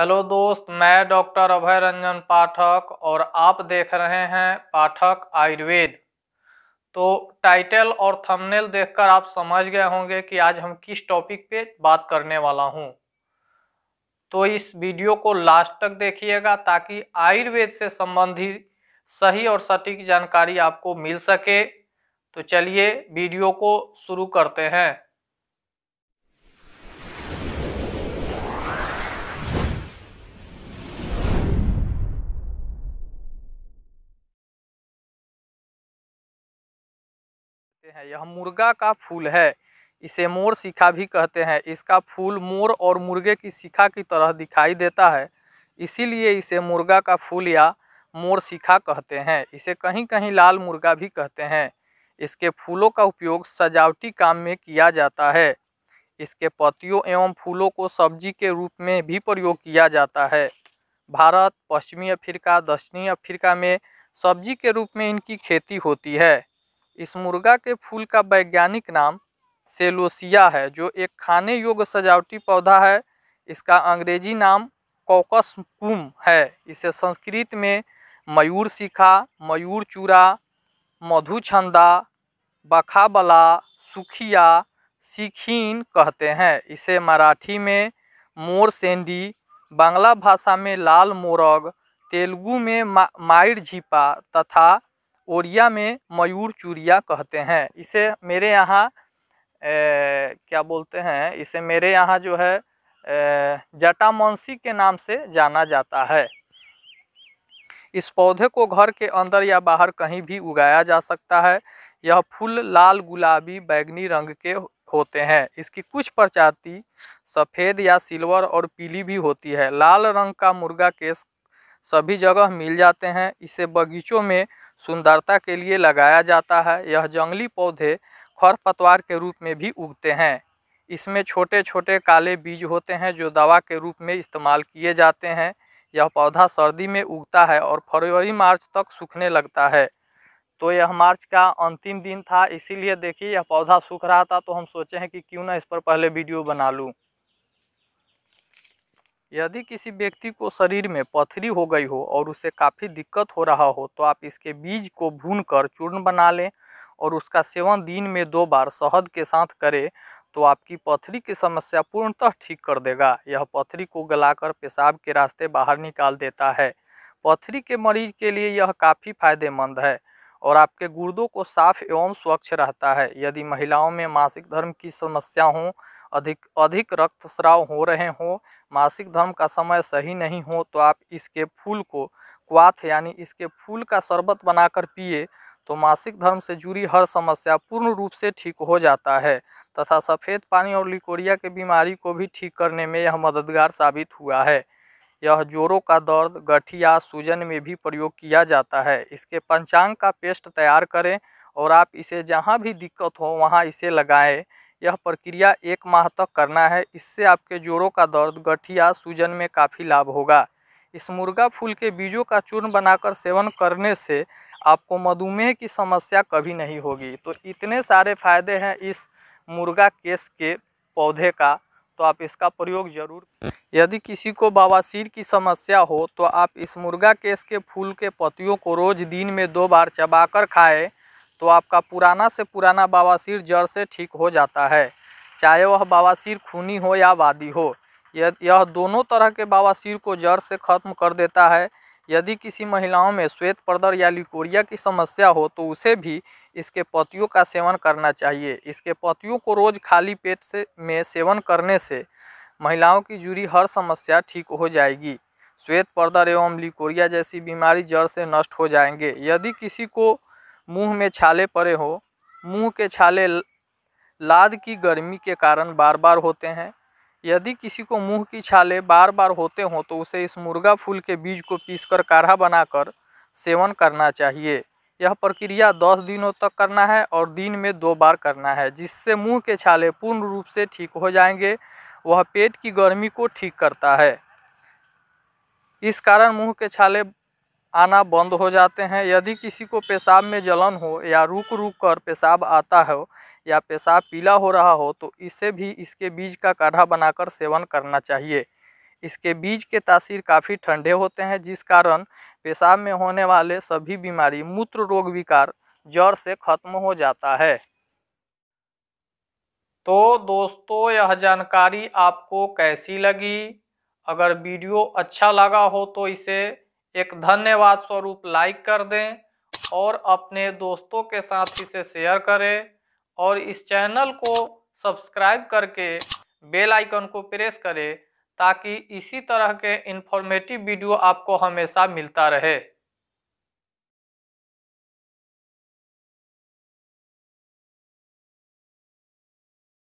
hello दोस्त मैं doctor अभय रंजन पाठक और आप देख रहे हैं पाठक आयुर्वेद तो टाइटल और थंबनेल देखकर आप समझ गए होंगे कि आज हम किस टॉपिक पे बात करने वाला हूँ तो इस वीडियो को लास्ट तक देखिएगा ताकि आयुर्वेद से संबंधित सही और सटीक जानकारी आपको मिल सके तो चलिए वीडियो को शुरू करते हैं कहते हैं यह मुर्गा का फूल है इसे मोर शिखा भी कहते हैं इसका फूल मोर और मुर्गे की शिखा की तरह दिखाई देता है इसीलिए इसे मुर्गा का फूल या मोर शिखा कहते हैं इसे कहीं कहीं लाल मुर्गा भी कहते हैं इसके फूलों का उपयोग सजावटी काम में किया जाता है इसके पत्तियों एवं फूलों को सब्जी के रूप में भी प्रयोग किया जाता है भारत पश्चिमी अफ्रीका दक्षिणी अफ्रीका में सब्जी के रूप में इनकी खेती होती है इस मुर्गा के फूल का वैज्ञानिक नाम सेलोसिया है जो एक खाने योग्य सजावटी पौधा है इसका अंग्रेजी नाम कोकस कुम है इसे संस्कृत में मयूर शिखा मयूर मधु मधुछंदा बखाबला सुखिया सिखीन कहते हैं इसे मराठी में मोर सेंडी बांग्ला भाषा में लाल मोरग तेलुगु में मा, मायर झीपा तथा ओरिया में मयूर चूरिया कहते हैं इसे मेरे यहाँ क्या बोलते हैं इसे मेरे यहाँ जो है जटामौंसी के नाम से जाना जाता है इस पौधे को घर के अंदर या बाहर कहीं भी उगाया जा सकता है यह फूल लाल गुलाबी बैगनी रंग के होते हैं इसकी कुछ प्रजाति सफ़ेद या सिल्वर और पीली भी होती है लाल रंग का मुर्गा केस सभी जगह मिल जाते हैं इसे बगीचों में सुंदरता के लिए लगाया जाता है यह जंगली पौधे खरपतवार के रूप में भी उगते हैं इसमें छोटे छोटे काले बीज होते हैं जो दवा के रूप में इस्तेमाल किए जाते हैं यह पौधा सर्दी में उगता है और फरवरी मार्च तक सूखने लगता है तो यह मार्च का अंतिम दिन था इसीलिए देखिए यह पौधा सूख रहा था तो हम सोचे हैं कि क्यों ना इस पर पहले वीडियो बना लूँ यदि किसी व्यक्ति को शरीर में पथरी हो गई हो और उसे काफ़ी दिक्कत हो रहा हो तो आप इसके बीज को भून कर चूर्ण बना लें और उसका सेवन दिन में दो बार शहद के साथ करें तो आपकी पथरी की समस्या पूर्णतः ठीक कर देगा यह पथरी को गलाकर पेशाब के रास्ते बाहर निकाल देता है पथरी के मरीज के लिए यह काफ़ी फायदेमंद है और आपके गुर्दों को साफ एवं स्वच्छ रहता है यदि महिलाओं में मासिक धर्म की समस्या हो अधिक अधिक रक्तस्राव हो रहे हो मासिक धर्म का समय सही नहीं हो तो आप इसके फूल को क्वाथ यानी इसके फूल का शरबत बनाकर पिए तो मासिक धर्म से जुड़ी हर समस्या पूर्ण रूप से ठीक हो जाता है तथा सफ़ेद पानी और लिकोरिया की बीमारी को भी ठीक करने में यह मददगार साबित हुआ है यह जोरों का दर्द गठिया सूजन में भी प्रयोग किया जाता है इसके पंचांग का पेस्ट तैयार करें और आप इसे जहाँ भी दिक्कत हो वहाँ इसे लगाएं यह प्रक्रिया एक माह तक करना है इससे आपके जोड़ों का दर्द गठिया सूजन में काफ़ी लाभ होगा इस मुर्गा फूल के बीजों का चूर्ण बनाकर सेवन करने से आपको मधुमेह की समस्या कभी नहीं होगी तो इतने सारे फायदे हैं इस मुर्गा केस के पौधे का तो आप इसका प्रयोग जरूर यदि किसी को बवासीर की समस्या हो तो आप इस मुर्गा केस के फूल के पत्तियों को रोज दिन में दो बार चबाकर खाएं तो आपका पुराना से पुराना बवासीर जड़ से ठीक हो जाता है चाहे वह बवासीर खूनी हो या वादी हो यह यह दोनों तरह के बवासीर को जड़ से खत्म कर देता है यदि किसी महिलाओं में श्वेत पर्दर या लिकोरिया की समस्या हो तो उसे भी इसके पतियों का सेवन करना चाहिए इसके पतियों को रोज़ खाली पेट से में सेवन करने से महिलाओं की जुड़ी हर समस्या ठीक हो जाएगी श्वेत पर्दर एवं लिकोरिया जैसी बीमारी जड़ से नष्ट हो जाएंगे यदि किसी को मुंह में छाले पड़े हो मुंह के छाले लाद की गर्मी के कारण बार बार होते हैं यदि किसी को मुंह की छाले बार बार होते हों तो उसे इस मुर्गा फूल के बीज को पीसकर काढ़ा बनाकर सेवन करना चाहिए यह प्रक्रिया दस दिनों तक करना है और दिन में दो बार करना है जिससे मुंह के छाले पूर्ण रूप से ठीक हो जाएंगे वह पेट की गर्मी को ठीक करता है इस कारण मुंह के छाले आना बंद हो जाते हैं यदि किसी को पेशाब में जलन हो या रुक रुक कर पेशाब आता हो या पेशाब पीला हो रहा हो तो इसे भी इसके बीज का काढ़ा बनाकर सेवन करना चाहिए इसके बीज के तासीर काफ़ी ठंडे होते हैं जिस कारण पेशाब में होने वाले सभी बीमारी मूत्र रोग विकार जड़ से खत्म हो जाता है तो दोस्तों यह जानकारी आपको कैसी लगी अगर वीडियो अच्छा लगा हो तो इसे एक धन्यवाद स्वरूप लाइक कर दें और अपने दोस्तों के साथ इसे शेयर करें और इस चैनल को सब्सक्राइब करके बेल आइकन को प्रेस करें ताकि इसी तरह के इन्फॉर्मेटिव वीडियो आपको हमेशा मिलता रहे